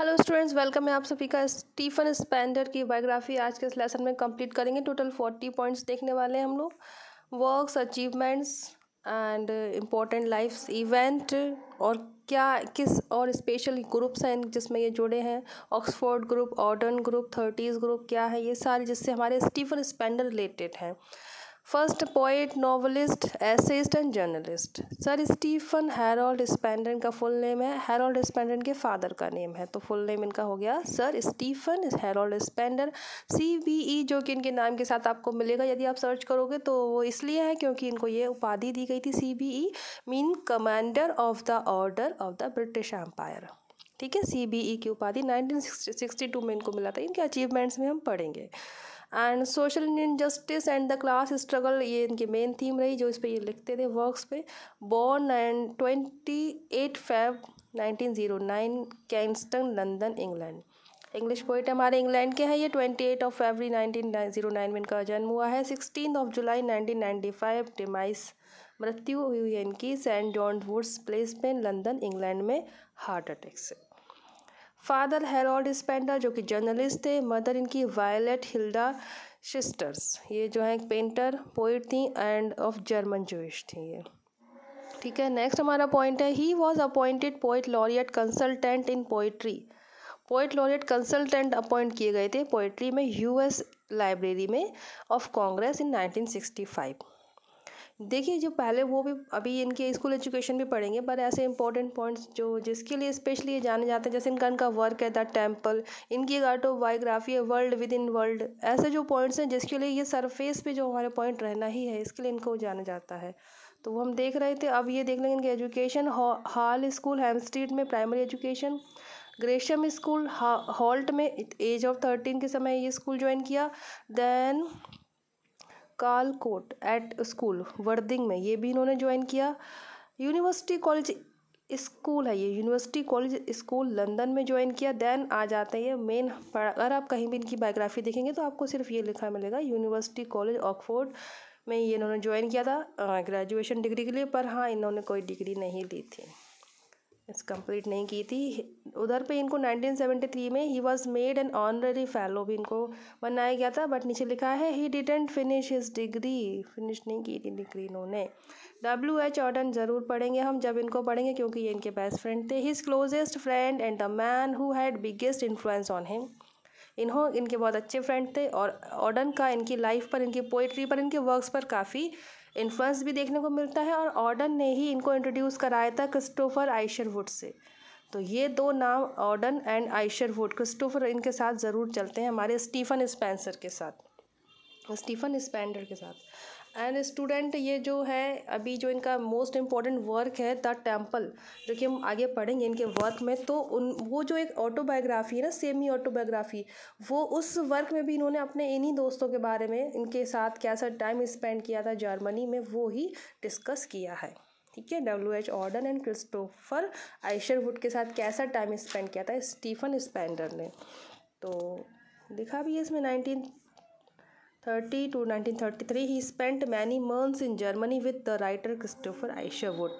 Hello students welcome है आप सभी का स्टीफन स्पेंडर की बायोग्राफी आज के इस लेसन में कंप्लीट करेंगे टोटल फोर्टी पॉइंट्स देखने वाले हैं हम लोग works achievements and important life's event और क्या किस और स्पेशल ग्रुप्स हैं जिसमें ये जुड़े हैं Oxford group Auden group thirties group क्या है ये सारे जिससे हमारे स्टीफन स्पेंडर रिलेटेड हैं first poet novelist essayist and journalist sir Stephen Harold Spender का फुल नेम है हैरोल्ड स्पेंडन के फादर का नेम है तो फुल नेम इनका हो गया sir Stephen Harold Spender C B E जो कि इनके नाम के साथ आपको मिलेगा यदि आप सर्च करोगे तो वो इसलिए है क्योंकि इनको ये उपाधि दी गई थी C B E mean commander of the order of the British Empire ठीक है सी बी ई की उपाधि नाइनटीन सिक्सटी टू में इनको मिला था इनके अचीवमेंट्स में हम पढ़ेंगे and social injustice and the class struggle ये इनकी मेन थीम रही जो इस पर ये लिखते थे वर्क्स पे born and twenty eight Feb nineteen zero nine Kensington London England English poet हमारे इंग्लैंड के हैं ये twenty eight of February nineteen zero nine में इनका जन्म हुआ है sixteen of July nineteen ninety five demise मृत्यु हुई है इनकी सेंट जॉन वुड्स प्लेस में लंदन इंग्लैंड में हार्ट अटैक से फादर हेरोल्ड स्पेंडर जो कि जर्नलिस्ट थे मदर इनकी वायलेट हिल्डा सिस्टर्स ये जो है पेंटर पोइट थी एंड ऑफ जर्मन जोइश थी ये ठीक है नेक्स्ट हमारा पॉइंट है he was appointed poet laureate consultant in poetry poet laureate consultant appoint किए गए थे पोइट्री में यूएस लाइब्रेरी में ऑफ कांग्रेस इन 1965 देखिए जो पहले वो भी अभी इनके स्कूल एजुकेशन भी पढ़ेंगे पर ऐसे इंपॉर्टेंट पॉइंट्स जो जिसके लिए स्पेशली ये जाने जाते हैं जैसे इनका इनका वर्क है द टेम्पल इनकी एक ऑटोबायोग्राफी है वर्ल्ड विद इन वर्ल्ड ऐसे जो पॉइंट्स हैं जिसके लिए ये सरफेस पे जो हमारे पॉइंट रहना ही है इसके लिए इनको जाना जाता है तो वो हम देख रहे थे अब ये देख लेंगे इनके एजुकेशन हॉल स्कूल हैम स्ट्रीट में primary education Gresham school Holt में एज ऑफ थर्टीन के समय ये स्कूल ज्वाइन किया देन कालकोट एट स्कूल वर्दिंग में ये भी इन्होंने ज्वाइन किया यूनिवर्सिटी कॉलेज स्कूल है ये यूनिवर्सिटी कॉलेज स्कूल लंदन में ज्वाइन किया देन आ जाते हैं ये मेन अगर आप कहीं भी इनकी बायोग्राफी देखेंगे तो आपको सिर्फ ये लिखा मिलेगा यूनिवर्सिटी कॉलेज ऑक्सफोर्ड में ये इन्होंने ज्वाइन किया था ग्रेजुएशन डिग्री के लिए पर हाँ इन्होंने कोई डिग्री नहीं ली थी कंप्लीट नहीं की थी उधर पे इनको 1973 में he was made an honorary fellow भी इनको बनाया गया था बट नीचे लिखा है he didn't finish his degree finish नहीं की थी डिग्री इन्होंने डब्ल्यू एच ऑर्डन ज़रूर पढ़ेंगे हम जब इनको पढ़ेंगे क्योंकि ये इनके बेस्ट फ्रेंड थे his closest friend and the man who had biggest influence on him इन्हों इनके बहुत अच्छे फ्रेंड थे और ऑर्डन का इनकी लाइफ पर इनकी पोइट्री पर इनके वर्क्स पर काफ़ी इन्फ्लुएंस भी देखने को मिलता है और ऑर्डन ने ही इनको इंट्रोड्यूस कराया था क्रिस्टोफर आइशरवुड से तो ये दो नाम ऑर्डन एंड आइशरवुड क्रिस्टोफर इनके साथ ज़रूर चलते हैं हमारे स्टीफन स्पेंसर के साथ स्टीफन स्पेंडर के साथ एंड स्टूडेंट ये जो है अभी जो इनका मोस्ट इम्पॉर्टेंट वर्क है द टेम्पल जो कि हम आगे पढ़ेंगे इनके वर्क में तो उन वो जो एक ऑटोबायोग्राफी है ना सेमी ऑटोबायोग्राफी वो उस वर्क में भी इन्होंने अपने इन्हीं दोस्तों के बारे में इनके साथ कैसा टाइम स्पेंड किया था जर्मनी में वो ही डिस्कस किया है ठीक है W H Auden and Christopher Isherwood के साथ कैसा टाइम स्पेंड किया था स्टीफन स्पेंडर ने तो दिखा भी है इसमें nineteen thirty two thirty three he spent many many in Germany with the writer Christopher Christopher Wood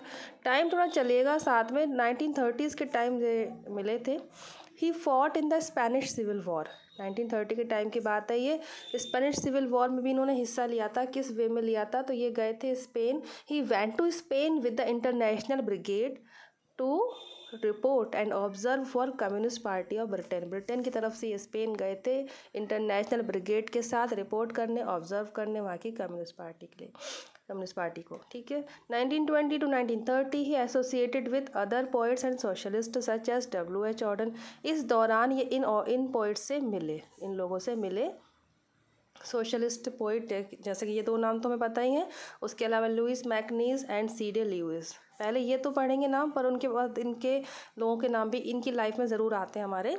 time थोड़ा चलेगा साथ में नाइनटीन थर्टीज़ के टाइम मिले थे he fought in the Spanish civil war nineteen thirty के टाइम की बात है ये स्पेनिश सिविल वॉर में भी इन्होंने हिस्सा लिया था किस वे में लिया था तो ये गए थे Spain he went to Spain with the international brigade to report and observe for communist party of Britain Britain की तरफ से स्पेन गए थे इंटरनेशनल ब्रिगेड के साथ रिपोर्ट करने ऑब्जर्व करने वहाँ की कम्युनिस्ट पार्टी के लिए कम्युनिस्ट पार्टी को ठीक है 1920 to 1930 he associated with other poets and socialist such as W H Auden इस दौरान ये इन इन पोइट्स से मिले इन लोगों से मिले सोशलिस्ट पोइट जैसे कि ये दो नाम तो हमें पता ही हैं उसके अलावा Louis MacNeice and C Day Lewis पहले ये तो पढ़ेंगे नाम पर उनके बाद इनके लोगों के नाम भी इनकी लाइफ में ज़रूर आते हैं हमारे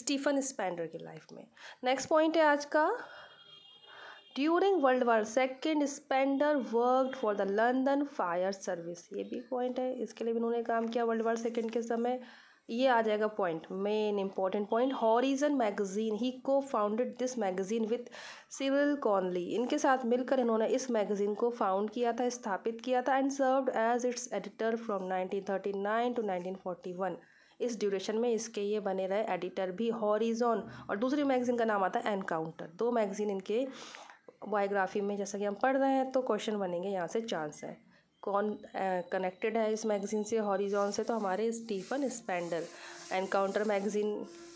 स्टीफन स्पेंडर की लाइफ में नेक्स्ट पॉइंट है आज का during world war second Spender work for the London fire service ये भी पॉइंट है इसके लिए भी उन्होंने काम किया वर्ल्ड वार सेकेंड के समय ये आ जाएगा point main important point Horizon magazine he cofounded this magazine with Cyril Connolly इनके साथ मिलकर इन्होंने इस मैगजीन को फाउंड किया था स्थापित किया था and served as its editor from 1939 to 1941 इस ड्यूरेशन में इसके ये बने रहे एडिटर भी हॉरिजोन और दूसरी मैगजीन का नाम आता है एनकाउंटर दो मैगजीन इनके बायोग्राफी में जैसा कि हम पढ़ रहे हैं तो क्वेश्चन बनेंगे यहाँ से चांस है कौन कनेक्टेड है इस मैगज़ीन से हॉरिजॉन से तो हमारे स्टीफन स्पेंडर एनकाउंटर मैगज़ीन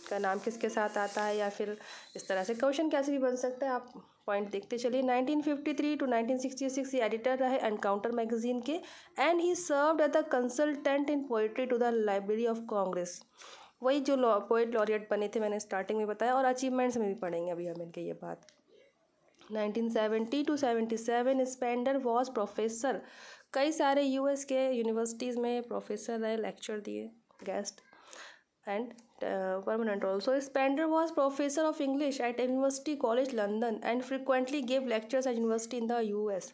का नाम किसके साथ आता है या फिर इस तरह से क्वेश्चन कैसे भी बन सकता है आप पॉइंट देखते चलिए 1953 टू 1966 ये एडिटर रहे एनकाउंटर मैगजीन के and he served as a consultant in poetry to the library of Congress वही जो पोइट लॉरियट बने थे मैंने स्टार्टिंग में बताया और अचीवमेंट्स में भी पढ़ेंगे अभी हम इनके ये बात 1970 to seventy seven Spender was professor कई सारे यूएस के यूनिवर्सिटीज़ में प्रोफेसर रहे लेक्चर दिए guest and so Spender was professor of English at university college London and and give uh, gave at university in the U S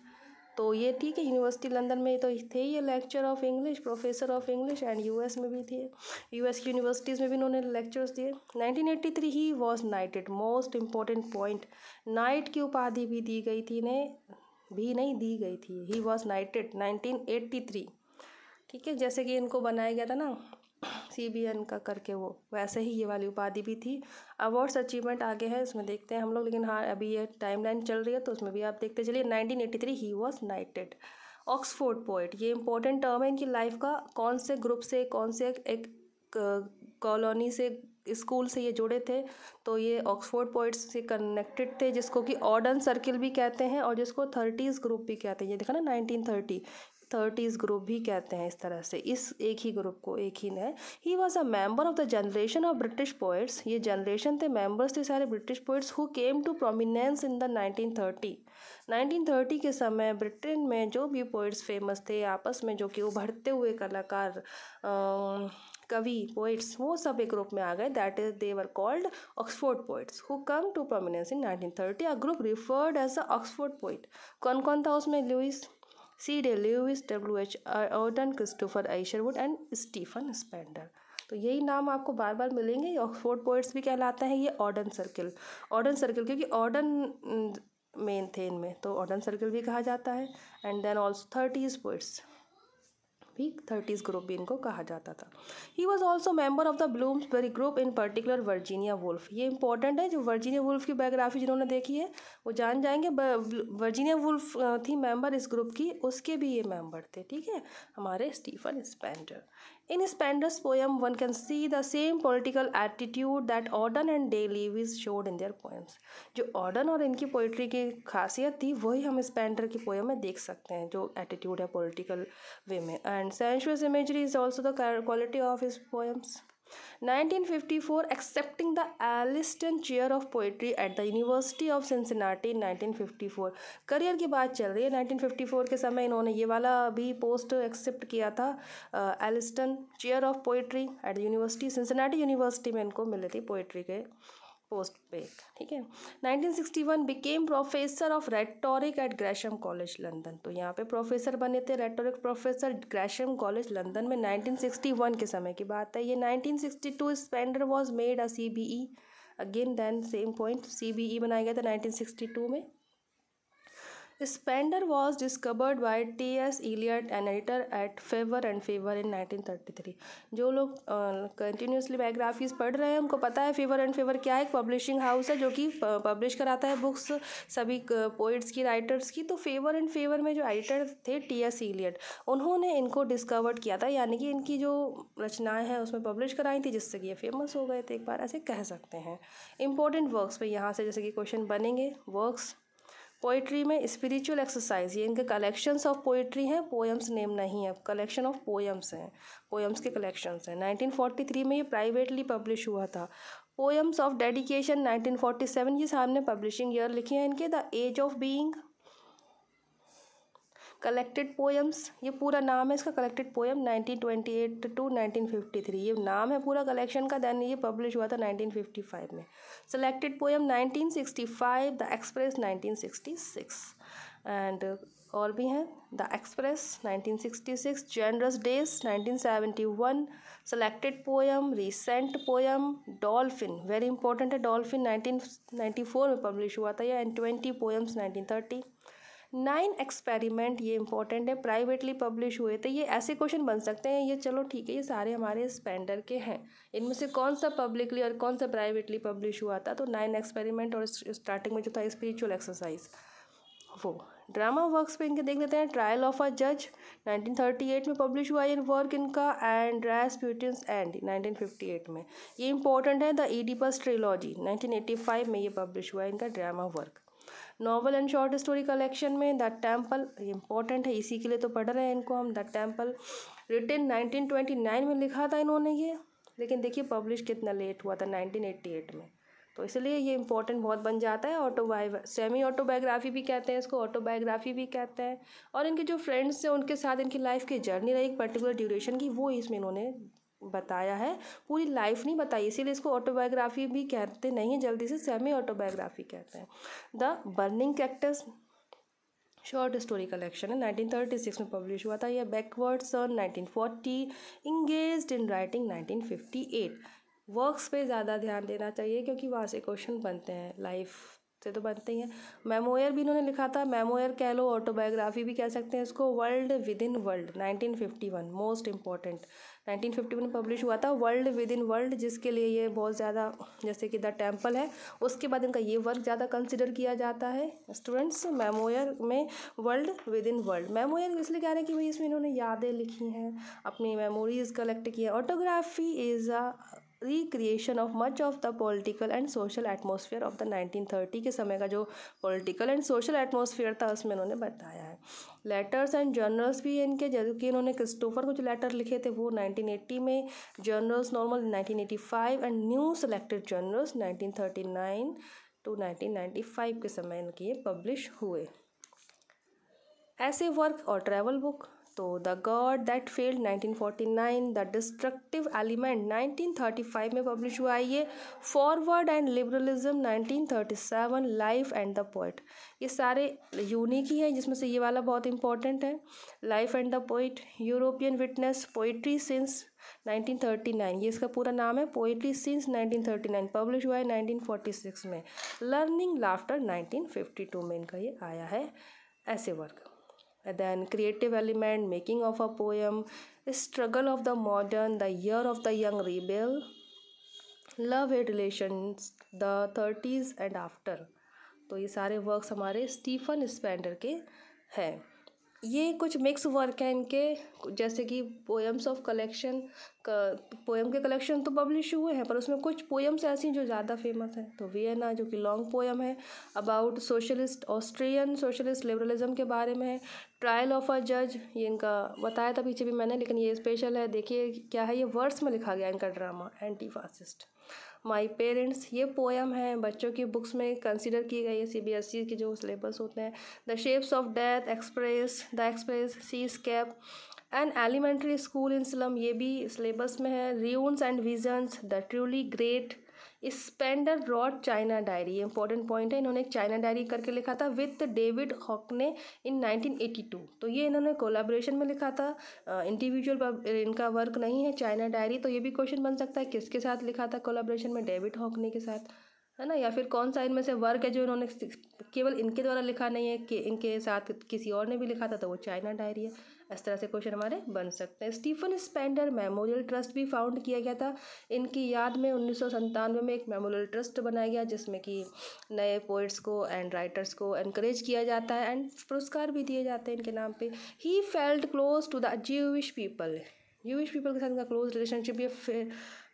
तो ये थी कि यूनिवर्सिटी लंदन में तो थे ये lecture of English professor of English and US में भी थे यूएस की यूनिवर्सिटीज़ में भी इन्होंने लेक्चर्स दिए 1983 he was knighted most important point knight की उपाधि भी दी गई थी इन्हें भी नहीं दी गई थी he was knighted nineteen eighty three ठीक है जैसे कि इनको बनाया गया था ना सी बी एन का करके वो वैसे ही ये वाली उपाधि भी थी अवार्ड्स अचीवमेंट आगे है उसमें देखते हैं हम लोग लेकिन हाँ अभी ये टाइम लाइन चल रही है तो उसमें भी आप देखते चलिए nineteen eighty three he was knighted Oxford poet ये इंपॉर्टेंट टर्म है इनकी लाइफ का कौन से ग्रुप से कौन से एक कॉलोनी से स्कूल से ये जुड़े थे तो ये ऑक्सफोर्ड पोइट्स से कनेक्टेड थे जिसको कि ऑर्डन सर्किल भी कहते हैं और जिसको थर्टीज़ ग्रुप भी कहते हैं ये देखा ना नाइनटीन थर्टी थर्टीज़ ग्रुप भी कहते हैं इस तरह से इस एक ही ग्रुप को एक ही है he was a member of the generation of British poets ये जनरेशन थे मेम्बर्स थे सारे British poets who came to prominence in the nineteen thirty nineteen thirty के समय ब्रिटेन में जो भी पोइट्स फेमस थे आपस में जो कि उभरते हुए कलाकार कवि पोइट्स वो सब एक ग्रुप में आ गए that is they were called Oxford poets who come to prominence in 1930 a group referred as the Oxford poet कौन कौन था उसमें Louis C Day Lewis W H Auden Christopher Isherwood and Stephen Spender तो यही नाम आपको बार बार मिलेंगे Oxford poets भी कहलाते हैं ये ऑर्डन सर्किल ऑर्डन सर्किल क्योंकि ऑर्डन मेन थे इनमें तो ऑर्डन सर्किल भी कहा जाता है and then also thirties poets भी थर्टीज़ ग्रुप भी इनको कहा जाता था he was also member of the Bloomsbury group in particular Virginia Woolf ये इंपॉर्टेंट है जो वर्जीनिया वुल्फ की बायोग्राफी जिन्होंने देखी है वो जान जाएंगे वर्जीनिया वुल्फ थी मेम्बर इस ग्रुप की उसके भी ये मेम्बर थे ठीक है हमारे Stephen Spender In Spender's poem, one can see the same political attitude that Auden and Day Lewis showed in their poems. जो ऑर्डन और इनकी पोइट्री की खासियत थी वही हम स्पेंडर की पोएम में देख सकते हैं जो एटीट्यूड है पॉलिटिकल वे में and sensuous imagery is also the quality of his poems 1954 accepting the Elliston chair of poetry at the university of Cincinnati 1954 career की बात चल रही है 1954 के समय इन्होंने ये वाला भी पोस्ट एक्सेप्ट किया था Elliston chair of poetry at the university Cincinnati university में इनको मिले थी पोइट्री के पोस्ट पेड ठीक है 1961 became professor of rhetoric at Gresham college London तो यहाँ पे प्रोफेसर बने थे rhetoric professor Gresham college London में 1961 के समय की बात है ये 1962 Spender was made a E again then same point C B E बनाया गया था 1962 में Spender by T S by an Eliot, at Faber and Faber in nineteen thirty 1933. जो लोग कंटिन्यूसली बायोग्राफीज पढ़ रहे हैं उनको पता है फेवर एंड फेवर क्या है एक पब्लिशिंग हाउस है जो कि पब्लिश कराता है बुक्स सभी पोइट्स की राइटर्स की तो फेवर एंड फेवर में जो एडिटर थे टी एस इलियट उन्होंने इनको डिस्कवर्ड किया था यानी कि इनकी जो रचनाएं हैं उसमें पब्लिश कराई थी जिससे कि ये फेमस हो गए थे एक बार ऐसे कह सकते हैं इंपॉर्टेंट वर्क्स पे यहाँ से जैसे कि क्वेश्चन बनेंगे वर्क्स पोइट्री में स्पिरिचुअल एक्सरसाइज ये इनके कलेक्शंस ऑफ पोइट्री हैं पोएम्स नेम नहीं है कलेक्शन ऑफ पोएम्स हैं पोएम्स के कलेक्शंस हैं 1943 में ये प्राइवेटली पब्लिश हुआ था पोएम्स ऑफ डेडिकेशन 1947 ये सामने पब्लिशिंग ईयर लिखी है इनके the edge of being collected poems ये पूरा नाम है इसका कलेक्टेड पोएम 1928 टू 1953 ये नाम है पूरा कलेक्शन का दैन ये पब्लिश हुआ था 1955 में selected poem 1965 the express 1966 and और भी हैं the express 1966 generous days 1971 selected poem recent poem dolphin very important है डॉल्फिन 1994 में पब्लिश हुआ था या and twenty poems 1930 nine experiment ये इंपॉर्टेंट है प्राइवेटली पब्लिश हुए थे तो ये ऐसे क्वेश्चन बन सकते हैं ये चलो ठीक है ये सारे हमारे स्पेंडर के हैं इनमें से कौन सा पब्लिकली और कौन सा प्राइवेटली पब्लिश हुआ था तो नाइन एक्सपेरिमेंट और स्टार्टिंग में जो था स्पिरिचुअल एक्सरसाइज वो ड्रामा वर्क्स पे इनके देख लेते हैं ट्रायल ऑफ अ जज नाइनटीन थर्टी एट में पब्लिश हुआ ये वर्क इनका and Rasputin's end nineteen fifty eight में ये इंपॉर्टेंट है द ईडीपस ट्रिलॉजी फाइव में ये पब्लिश हुआ इनका drama work novel and short story collection में द टेम्पल इंपॉर्टेंट है इसी के लिए तो पढ़ रहे हैं इनको हम द टेम्पल रिटर्न 1929 में लिखा था इन्होंने ये लेकिन देखिए पब्लिश कितना लेट हुआ था 1988 में तो इसलिए ये इंपॉर्टेंट बहुत बन जाता है ऑटोबायो सेमी ऑटोबायोग्राफी भी कहते हैं इसको ऑटोबायोग्राफी भी कहते हैं और इनके जो फ्रेंड्स हैं उनके साथ इनकी लाइफ की जर्नी रही एक पर्टिकुलर ड्यूरेशन की वो इसमें इन्होंने बताया है पूरी लाइफ नहीं बताई इसीलिए इसको ऑटोबायोग्राफी भी कहते नहीं है जल्दी से सेमी ऑटोबायोग्राफी कहते हैं the burning cactus short story collection है 1936 में पब्लिश हुआ था यह backward son forty engage in writing 1958 works पे ज़्यादा ध्यान देना चाहिए क्योंकि वहाँ से क्वेश्चन बनते हैं लाइफ रिश्ते तो बनते ही हैं मेमोयर भी इन्होंने लिखा था मेमोयर कह लो ऑटोबायोग्राफी भी कह सकते हैं इसको world within world 1951 most nineteen 1951 one publish हुआ था वर्ल्ड विद इन वर्ल्ड जिसके लिए ये बहुत ज़्यादा जैसे कि द टेम्पल है उसके बाद इनका ये वर्क ज़्यादा कंसिडर किया जाता है स्टूडेंट्स मेमोयर में world within world memoir इसलिए कह रहे हैं कि भाई इसमें इन्होंने यादें लिखी हैं अपनी मेमोरीज़ कलेक्ट किया है autography is a recreation of much of the political and social atmosphere of the 1930 के समय का जो पॉलिटिकल एंड सोशल एटमोसफियर था उसमें इन्होंने बताया है लेटर्स एंड जर्नल्स भी इनके जैसे कि इन्होंने क्रिस्टोफर को जो लेटर लिखे थे वो 1980 में journals normal 1985 and new selected journals 1939 to 1995 के समय इनके ये पब्लिश हुए ऐसे वर्क और ट्रैवल बुक तो the god that failed 1949 the destructive element 1935 में पब्लिश हुआ है ये forward and liberalism 1937 life and the poet ये सारे यूनिक ही हैं जिसमें से ये वाला बहुत इंपॉर्टेंट है life and the poet European witness poetry since 1939 ये इसका पूरा नाम है पोइट्री सिंस 1939 पब्लिश हुआ है 1946 में लर्निंग लाफ्टर 1952 में इनका ये आया है ऐसे work then creative element making of a poem struggle of the modern the year of the young rebel love and relations the 30s and after तो ये सारे वर्क्स हमारे स्टीफन स्पेंडर के हैं ये कुछ मिक्स वर्क है इनके जैसे कि पोएम्स ऑफ कलेक्शन पोएम के कलेक्शन तो पब्लिश हुए हैं पर उसमें कुछ पोएम्स ऐसी जो ज़्यादा फेमस हैं तो वियना जो कि लॉन्ग पोएम है about socialist Austrian socialist liberalism के बारे में है ट्रायल ऑफ अ जज ये इनका बताया था पीछे भी मैंने लेकिन ये स्पेशल है देखिए क्या है ये वर्ड्स में लिखा गया इनका drama anti fascist my parents ये पोएम है बच्चों की बुक्स में कंसिडर की गई है सी बी एस ई के जो सिलेबस होते हैं the shapes of death express the express seascape and elementary school in slum ये भी सिलेबस में है ruins and visions the truly great Spender rod China diary important point है इन्होंने एक चाइना डायरी करके लिखा था विथ डेविड हॉकने इन 1982 तो ये इन्होंने कोलाब्रेशन में लिखा था इंडिविजुअल इनका वर्क नहीं है चाइना डायरी तो ये भी क्वेश्चन बन सकता है किसके साथ लिखा था कोलाब्रेशन में डेविड हॉकने के साथ है ना या फिर कौन सा इनमें से वर्क है जो इन्होंने केवल इनके द्वारा लिखा नहीं है कि इनके साथ किसी और ने भी लिखा था तो वो चाइना डायरी है इस तरह से क्वेश्चन हमारे बन सकते हैं स्टीफन स्पेंडर मेमोरियल ट्रस्ट भी फाउंड किया गया था इनकी याद में उन्नीस में एक मेमोरियल ट्रस्ट बनाया गया जिसमें कि नए पोइट्स को एंड राइटर्स को इनक्रेज किया जाता है एंड पुरस्कार भी दिए जाते हैं इनके नाम पर ही felt close to the Jewish people Jewish people के साथ इनका क्लोज रिलेशनशिप ये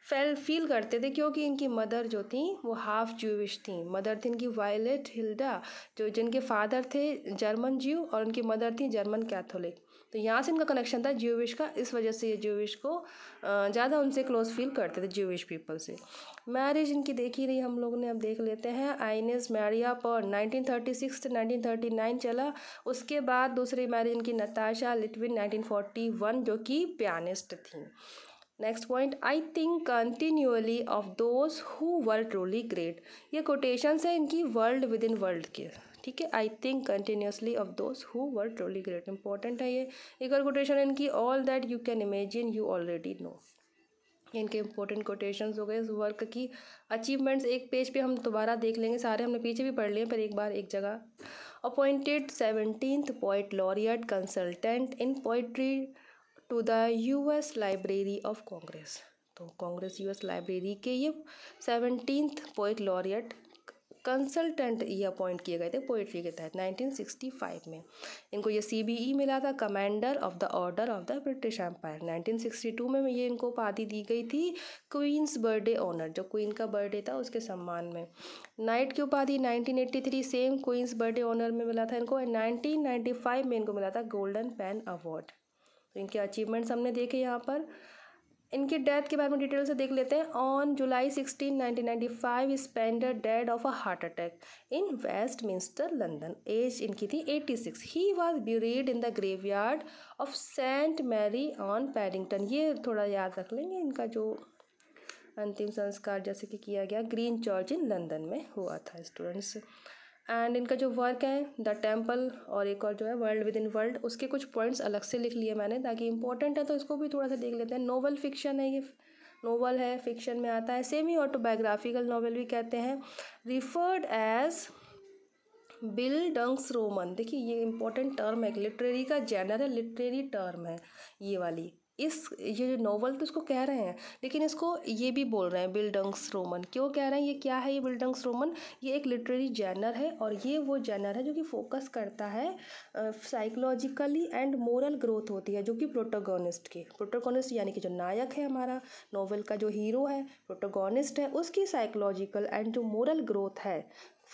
फेल फील करते थे क्योंकि इनकी मदर जो थी वो हाफ जूविश थी मदर थी इनकी वायलेट हिल्डा जो जिनके फादर थे जर्मन ज्यू और उनकी मदर थी जर्मन कैथोलिक तो यहाँ से इनका कनेक्शन था ज्यूविश का इस वजह से ये ज्यूविश को ज़्यादा उनसे क्लोज फील करते थे ज्यूविश पीपल से मैरिज इनकी देखी रही हम लोगों ने अब देख लेते हैं आइनेस मैरिया पर 1936 से 1939 चला उसके बाद दूसरी मैरिज इनकी नताशा लिटविन 1941 जो कि पियानिस्ट थी next point I think continually of those who were truly great ये कोटेशंस है इनकी वर्ल्ड विद इन वर्ल्ड के ठीक है I think continuously of those who were truly great important है ये एक और कोटेशन इनकी all that you can imagine you already know इनके इंपॉर्टेंट कोटेशन हो गए इस वर्क की अचीवमेंट्स एक पेज पे हम दोबारा देख लेंगे सारे हमने पीछे भी पढ़ लिए पर एक बार एक जगह appointed seventeenth poet laureate consultant in poetry to the US library of Congress तो कांग्रेस यूएस लाइब्रेरी के ये सेवनटीन्थ पोइट लॉरियट कंसल्टेंट ये अपॉइंट किए गए थे पोइट्री के तहत 1965 में इनको ये सीबीई e मिला था commander of the order of the British empire 1962 में ये इनको उपाधि दी गई थी क्वींस बर्थडे ऑनर जो क्वीन का बर्थडे था उसके सम्मान में नाइट की उपाधि 1983 सेम क्वींस बर्थडे ऑनर में मिला था इनको नाइन्टी फाइव में इनको मिला था गोल्डन पेन अवार्ड तो इनके अचीवमेंट्स हमने देखे यहाँ पर इनके डेथ के बारे में डिटेल से देख लेते हैं on July sixteen nineteen ninety five Spender dead of a heart attack in Westminster London age इनकी थी eighty six he was buried in the graveyard of Saint Mary on Paddington ये थोड़ा याद रख लेंगे इनका जो अंतिम संस्कार जैसे कि किया गया ग्रीन चर्च इन लंदन में हुआ था स्टूडेंट्स एंड इनका जो वर्क है द टेम्पल और एक और जो है वर्ल्ड विद इन वर्ल्ड उसके कुछ पॉइंट्स अलग से लिख लिए मैंने ताकि इंपॉर्टेंट है तो इसको भी थोड़ा सा देख लेते हैं नोवल फिक्शन है ये नोवल है फिक्शन में आता है सेमी ऑटोबायोग्राफिकल नोवेल भी कहते हैं referred as bildungsroman देखिए ये इंपॉर्टेंट टर्म है लिटरेरी का जेनर है लिटरेरी टर्म है ये वाली इस ये जो नॉवल तो इसको कह रहे हैं लेकिन इसको ये भी बोल रहे हैं बिल्डंग्स रोमन क्यों कह रहे हैं ये क्या है ये बिल्डंग्स रोमन ये एक लिटरेरी जैनर है और ये वो जैनर है जो कि फोकस करता है साइकोलॉजिकली एंड मोरल ग्रोथ होती है जो कि प्रोटोगोनिस्ट की प्रोटोगोनिस्ट यानी कि जो नायक है हमारा नॉवल का जो हीरो है प्रोटोगोनिस्ट है उसकी साइकोलॉजिकल एंड जो मोरल ग्रोथ है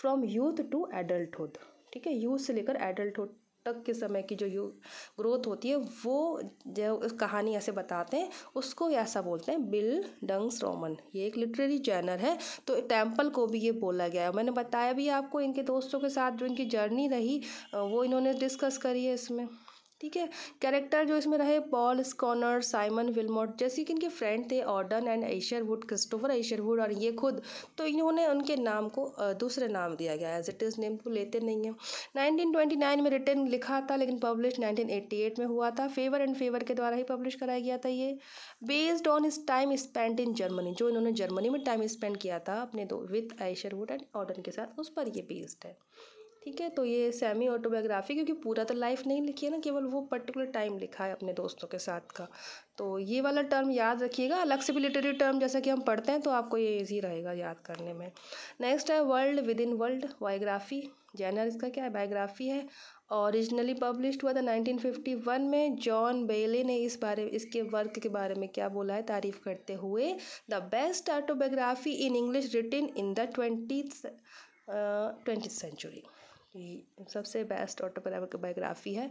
फ्रॉम यूथ टू एडल्टुड ठीक है यूथ से लेकर एडल्टुड तक के समय की जो यू ग्रोथ होती है वो जो उस कहानी ऐसे बताते हैं उसको ऐसा बोलते हैं बिल डंग्स रोमन ये एक लिटरेरी जर्नर है तो टेम्पल को भी ये बोला गया है मैंने बताया भी आपको इनके दोस्तों के साथ जो इनकी जर्नी रही वो इन्होंने डिस्कस करी है इसमें ठीक है कैरेक्टर जो इसमें रहे पॉल स्कॉनर साइमन विलमोट जैसे कि इनके फ्रेंड थे Auden and Isherwood Christopher Isherwood और ये खुद तो इन्होंने उनके नाम को दूसरे नाम दिया गया एज इट इज़ नेम को लेते नहीं हैं 1929 में रिटर्न लिखा था लेकिन पब्लिश 1988 में हुआ था फेवर एंड फेवर के द्वारा ही पब्लिश कराया गया था ये based on his time spend in Germany जो इन्होंने जर्मनी में टाइम स्पेंड किया था अपने दो विथ एशरवुड एंड ऑर्डन के साथ उस पर ये बेस्ड है ठीक है तो ये सेमी ऑटोबायोग्राफी क्योंकि पूरा तो लाइफ नहीं लिखी है ना केवल वो पर्टिकुलर टाइम लिखा है अपने दोस्तों के साथ का तो ये वाला टर्म याद रखिएगा अलग से भी लिटरेरी टर्म जैसा कि हम पढ़ते हैं तो आपको ये ईजी रहेगा याद करने में नेक्स्ट है world within world biography genre इसका क्या है बायोग्राफी है ओरिजिनली पब्लिश हुआ था वन में जॉन बेले ने इस बारे इसके वर्क के बारे में क्या बोला है तारीफ करते हुए the best autobiography in English written in the twenty twenty century सबसे बेस्ट ऑटोबायोग्राफी है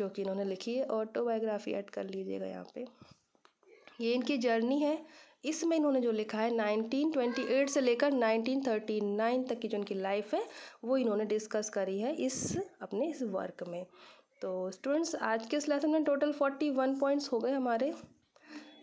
जो कि इन्होंने लिखी है ऑटोबायोग्राफी ऐड कर लीजिएगा यहाँ पे ये इनकी जर्नी है इसमें इन्होंने जो लिखा है 1928 से लेकर 1939 तक की जो इनकी लाइफ है वो इन्होंने डिस्कस करी है इस अपने इस वर्क में तो स्टूडेंट्स आज के इस लेसन में टोटल फोर्टी वन पॉइंट्स हो गए हमारे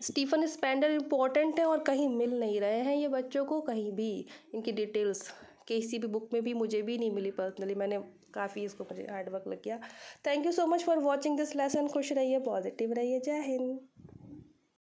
स्टीफन स्पेंडर इम्पॉर्टेंट हैं और कहीं मिल नहीं रहे हैं ये बच्चों को कहीं भी इनकी डिटेल्स किसी भी बुक में भी मुझे भी नहीं मिली पर्सनली मैंने काफ़ी इसको मुझे हार्डवर्क लग गया thank you so much for watching this lesson खुश रहिए पॉजिटिव रहिए जय हिंद